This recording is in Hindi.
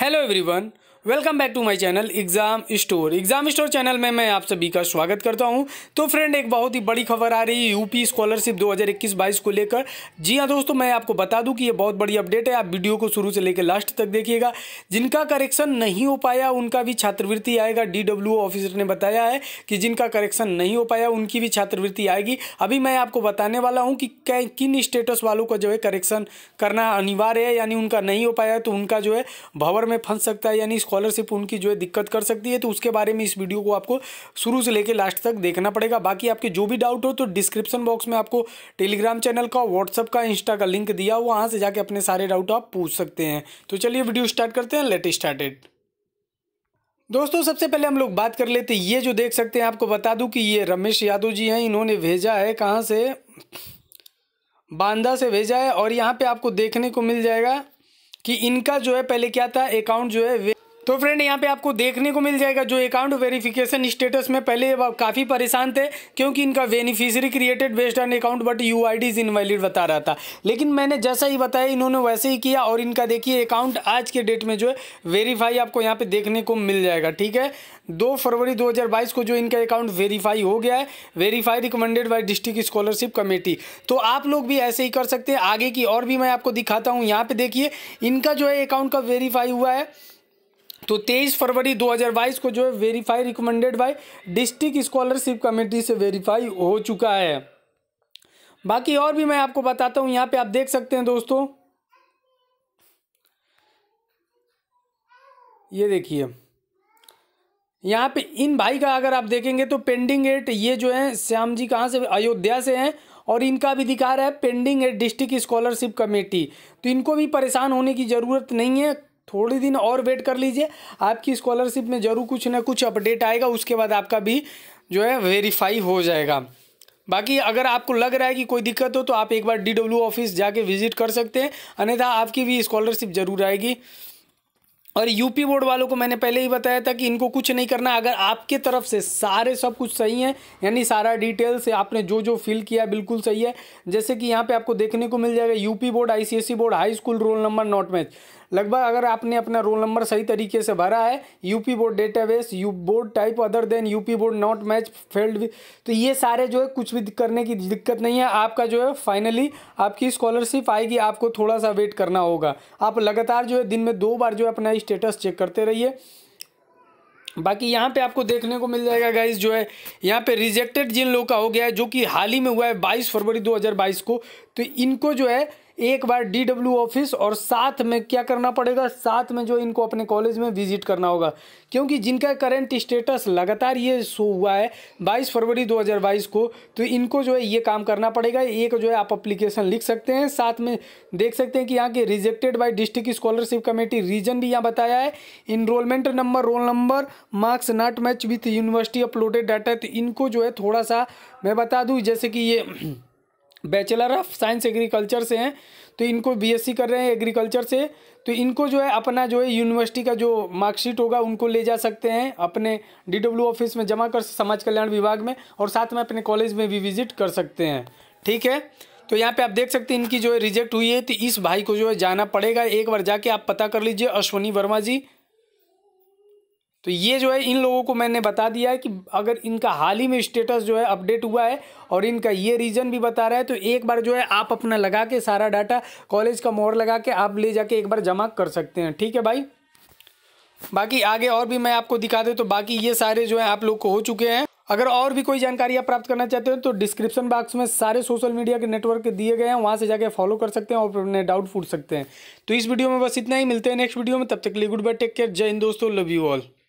Hello everyone. Welcome back to my channel exam store exam store channel में मैं आप सभी का स्वागत करता हूं तो फ्रेंड एक बहुत ही बड़ी खबर आ रही है यूपी स्कॉलरशिप 2021-22 को लेकर जी हां दोस्तों मैं आपको बता दूं कि ये बहुत बड़ी अपडेट है आप वीडियो को शुरू से लेकर लास्ट तक देखिएगा जिनका करेक्शन नहीं हो पाया उनका भी छात्रवृत्ति आएगा डी ऑफिसर ने बताया है कि जिनका करेक्शन नहीं हो पाया उनकी भी छात्रवृत्ति आएगी अभी मैं आपको बताने वाला हूँ कि किन स्टेटस वालों का जो है करेक्शन करना अनिवार्य है यानी उनका नहीं हो पाया तो उनका जो है भवर में फंस सकता है यानी स्कॉलरशिप उनकी जो है दिक्कत कर सकती है तो उसके बारे में इस वीडियो को आपको शुरू से लेकर लास्ट तक देखना पड़ेगा बाकी आपके जो भी डाउट हो तो डिस्क्रिप्शन बॉक्स में आपको टेलीग्राम चैनल का व्हाट्सअप का इंस्टा का लिंक दिया वहाँ से जाके अपने सारे डाउट आप पूछ सकते हैं तो चलिए वीडियो स्टार्ट करते हैं लेट स्टार्टेड दोस्तों सबसे पहले हम लोग बात कर लेते हैं ये जो देख सकते हैं आपको बता दूं कि ये रमेश यादव जी हैं इन्होंने भेजा है कहाँ से बांदा से भेजा है और यहाँ पे आपको देखने को मिल जाएगा कि इनका जो है पहले क्या था अकाउंट जो है तो फ्रेंड यहाँ पे आपको देखने को मिल जाएगा जो अकाउंट वेरिफिकेशन स्टेटस में पहले काफ़ी परेशान थे क्योंकि इनका beneficiary created based on account but U I Ds invalid बता रहा था लेकिन मैंने जैसा ही बताया इन्होंने वैसे ही किया और इनका देखिए अकाउंट आज के डेट में जो है वेरीफाई आपको यहाँ पे देखने को मिल जाएगा ठीक है दो फरवरी बाईस को जो इनका अकाउंट वेरीफाई हो गया है verify recommended by district scholarship committee तो आप लोग भी ऐसे ही कर सकते हैं आगे की और भी मैं आपको दिखाता हूँ यहाँ पे देखिए इनका जो है अकाउंट का वेरीफाई हुआ है तो 23 फरवरी 2022 को जो है verify recommended by district scholarship committee से वेरीफाई हो चुका है बाकी और भी मैं आपको बताता हूँ यहाँ पे आप देख सकते हैं दोस्तों ये देखिए यहाँ पे इन भाई का अगर आप देखेंगे तो पेंडिंग एट ये जो है श्याम जी कहाँ से अयोध्या से हैं और इनका भी अधिकार है pending at district scholarship committee तो इनको भी परेशान होने की ज़रूरत नहीं है थोड़े दिन और वेट कर लीजिए आपकी स्कॉलरशिप में ज़रूर कुछ ना कुछ अपडेट आएगा उसके बाद आपका भी जो है वेरीफाई हो जाएगा बाकी अगर आपको लग रहा है कि कोई दिक्कत हो तो आप एक बार डीडब्ल्यू ऑफिस जाके विजिट कर सकते हैं अन्यथा आपकी भी स्कॉलरशिप ज़रूर आएगी और यूपी बोर्ड वालों को मैंने पहले ही बताया था कि इनको कुछ नहीं करना अगर आपके तरफ से सारे सब कुछ सही है यानी सारा डिटेल्स आपने जो जो फिल किया बिल्कुल सही है जैसे कि यहाँ पे आपको देखने को मिल जाएगा UP board ICSE board high school roll number not match लगभग अगर आपने अपना रोल नंबर सही तरीके से भरा है UP board database U board type other than UP board not match failed तो ये सारे जो है कुछ भी करने की दिक्कत नहीं है आपका जो है फाइनली आपकी स्कॉलरशिप आएगी आपको थोड़ा सा वेट करना होगा आप लगातार जो है दिन में दो बार जो है अपना स्टेटस चेक करते रहिए बाकी यहाँ पे आपको देखने को मिल जाएगा गाइज जो है यहाँ पे रिजेक्टेड जिन लोग का हो गया है जो कि हाल ही में हुआ है 22 फरवरी 2022 को तो इनको जो है एक बार डी डब्ल्यू ऑफिस और साथ में क्या करना पड़ेगा साथ में जो इनको अपने कॉलेज में विजिट करना होगा क्योंकि जिनका करंट स्टेटस लगातार ये शो हुआ है 22 फरवरी 2022 को तो इनको जो है ये काम करना पड़ेगा एक जो है आप अप्लीकेशन लिख सकते हैं साथ में देख सकते हैं कि यहाँ के rejected by district scholarship committee reason भी यहाँ बताया है enrolment number roll number marks not match with university uploaded data तो इनको जो है थोड़ा सा मैं बता दूँ जैसे कि ये बैचलर ऑफ साइंस एग्रीकल्चर से हैं तो इनको बीएससी कर रहे हैं एग्रीकल्चर से तो इनको जो है अपना जो है यूनिवर्सिटी का जो मार्कशीट होगा उनको ले जा सकते हैं अपने डीडब्ल्यू ऑफिस में जमा कर समाज कल्याण विभाग में और साथ में अपने कॉलेज में भी विजिट कर सकते हैं ठीक है तो यहाँ पे आप देख सकते हैं इनकी जो है रिजेक्ट हुई है तो इस भाई को जो है जाना पड़ेगा एक बार जाके आप पता कर लीजिए अश्वनी वर्मा जी तो ये जो है इन लोगों को मैंने बता दिया है कि अगर इनका हाल ही में स्टेटस जो है अपडेट हुआ है और इनका ये रीज़न भी बता रहा है तो एक बार जो है आप अपना लगा के सारा डाटा कॉलेज का मोहर लगा के आप ले जाके एक बार जमा कर सकते हैं ठीक है भाई बाकी आगे और भी मैं आपको दिखा दे तो बाकी ये सारे जो है आप लोग को हो चुके हैं अगर और भी कोई जानकारी आप प्राप्त करना चाहते हो तो डिस्क्रिप्शन बॉक्स में सारे सोशल मीडिया के नेटवर्क दिए गए हैं वहाँ से जाके फॉलो कर सकते हैं और अपने डाउट फूट सकते हैं तो इस वीडियो में बस इतना ही मिलते हैं नेक्स्ट वीडियो में तब तक के लिए गुड बाय टेक केयर जय हिंद दोस्तों लव यू ऑल